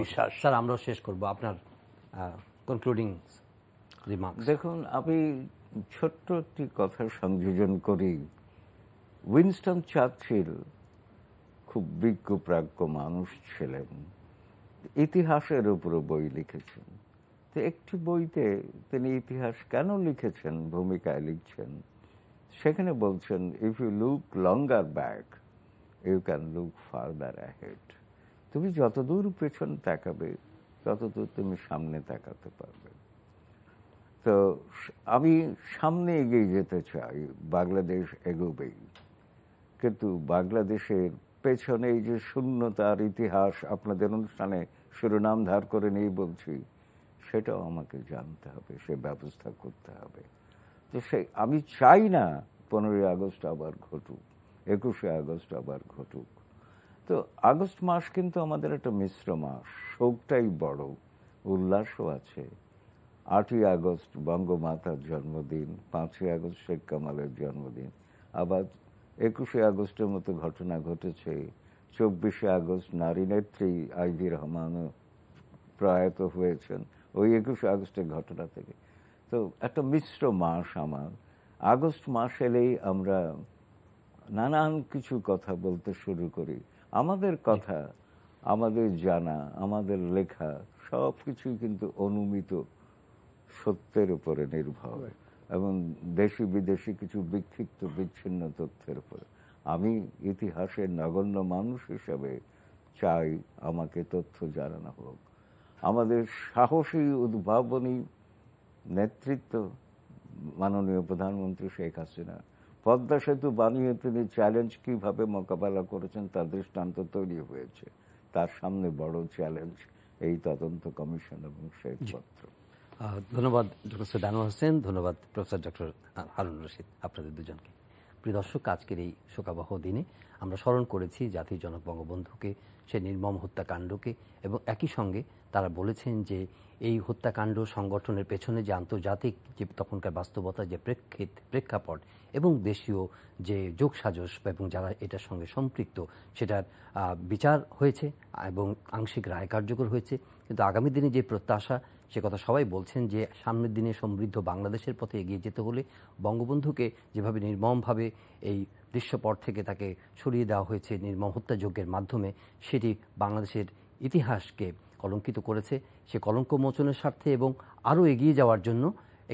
বিশ্বাস স্যার আমরা শেষ করব আপনার কনক্লুডিং রিমার্ক দেখুন আমি ছোট্ট একটি কথা সংযোজন করি উইনস্টন চার্চিল খুব বিজ্ঞ প্রাজ্ঞ মানুষ ছিলেন ইতিহাসের উপরও বই লিখেছেন তো একটি বইতে তিনি ইতিহাস কেন লিখেছেন ভূমিকায় লিখছেন সেখানে বলছেন if you look longer back you can look farther ahead তুমি যতদূর পেছন তাকাবে ততদূর তুমি সামনে তাকাতে পারবে তো আমি সামনে এগিয়ে যেতে চাই বাংলাদেশ এগোবেই কিন্তু বাংলাদেশের পেছনে এই যে শূন্যতার ইতিহাস আপনাদের অনুষ্ঠানে শিরোনাম ধার করে নিয়ে বলছি সেটাও আমাকে জানতে হবে সে ব্যবস্থা করতে হবে তো সে আমি চাই না পনেরোই আগস্ট আবার ঘটুক একুশে আগস্ট আবার ঘটুক তো আগস্ট মাস কিন্তু আমাদের একটা মিশ্র মাস শোকটাই বড় উল্লাসও আছে আটই আগস্ট বঙ্গমাতার জন্মদিন পাঁচই আগস্ট শেখ কামালের জন্মদিন আবার একুশে আগস্টের মতো ঘটনা ঘটেছে চব্বিশে আগস্ট নারী নেত্রী আইভি রহমানও প্রয়াত হয়েছেন ওই একুশে আগস্টের ঘটনা থেকে তো একটা মিশ্র মাস আমার আগস্ট মাস এলেই আমরা নানান কিছু কথা বলতে শুরু করি আমাদের কথা আমাদের জানা আমাদের লেখা সব কিছুই কিন্তু অনুমিত সত্যের উপরে নির্ভর এবং দেশি বিদেশি কিছু বিক্ষিপ্ত বিচ্ছিন্ন তথ্যের উপরে আমি ইতিহাসের নগণ্য মানুষ হিসাবে চাই আমাকে তথ্য জানানো হোক আমাদের সাহসী উদ্ভাবনী নেতৃত্ব মাননীয় প্রধানমন্ত্রী শেখ হাসিনা পদ্মা সেতু বানিয়ে তিনি চ্যালেঞ্জ কীভাবে মোকাবেলা করেছেন তার দৃষ্টান্ত তৈরি হয়েছে তার সামনে বড় চ্যালেঞ্জ এই তদন্ত কমিশন এবং শ্বেতপত্র ধন্যবাদ ডক্টর আনোয়ার হোসেন ধন্যবাদ প্রফেসর ডক্টর হারুন রশিদ আপনাদের দুজনকে প্রিয় দর্শক আজকের এই শোকাবহ দিনে আমরা স্মরণ করেছি জাতির জনক বঙ্গবন্ধুকে সে নির্মম হত্যাকাণ্ডকে এবং একই সঙ্গে তারা বলেছেন যে এই হত্যাকাণ্ড সংগঠনের পেছনে যে আন্তর্জাতিক যে তখনকার বাস্তবতা যে প্রেক্ষিত প্রেক্ষাপট এবং দেশীয় যে যোগসাজস এবং যারা এটার সঙ্গে সম্পৃক্ত সেটার বিচার হয়েছে এবং আংশিক রায় কার্যকর হয়েছে কিন্তু আগামী দিনে যে প্রত্যাশা সে কথা সবাই বলছেন যে সামনের দিনে সমৃদ্ধ বাংলাদেশের পথে এগিয়ে যেতে হলে বঙ্গবন্ধুকে যেভাবে নির্মমভাবে এই দৃশ্যপট থেকে তাকে সরিয়ে দেওয়া হয়েছে নির্মম হত্যাযজ্ঞের মাধ্যমে সেটি বাংলাদেশের ইতিহাসকে কলঙ্কিত করেছে সে কলঙ্ক মোচনের স্বার্থে এবং আরও এগিয়ে যাওয়ার জন্য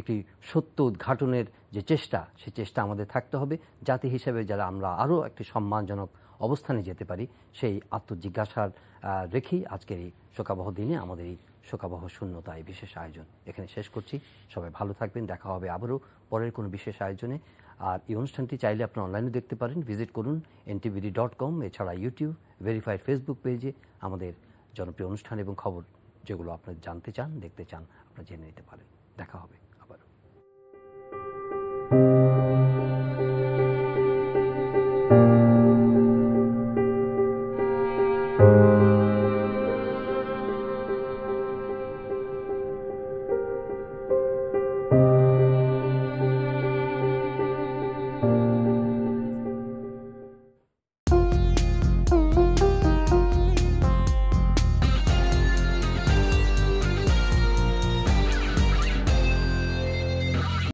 একটি সত্য উদ্ঘাটনের যে চেষ্টা সে চেষ্টা আমাদের থাকতে হবে জাতি হিসেবে যারা আমরা আরও একটি সম্মানজনক অবস্থানে যেতে পারি সেই আত্মজিজ্ঞাসার রেখেই আজকের এই শোকাবহ দিনে আমাদের এই শোকাবহ শূন্যতা এই বিশেষ আয়োজন এখানে শেষ করছি সবাই ভালো থাকবেন দেখা হবে আবারও পরের কোনো বিশেষ আয়োজনে আর এই অনুষ্ঠানটি চাইলে আপনি অনলাইনে দেখতে পারেন ভিজিট করুন এনটিভিডি ডট কম এছাড়া ইউটিউব ভেরিফাইড ফেসবুক পেজে আমাদের জনপ্রিয় অনুষ্ঠান এবং খবর যেগুলো আপনি জানতে চান দেখতে চান আপনারা জেনে নিতে পারেন দেখা হবে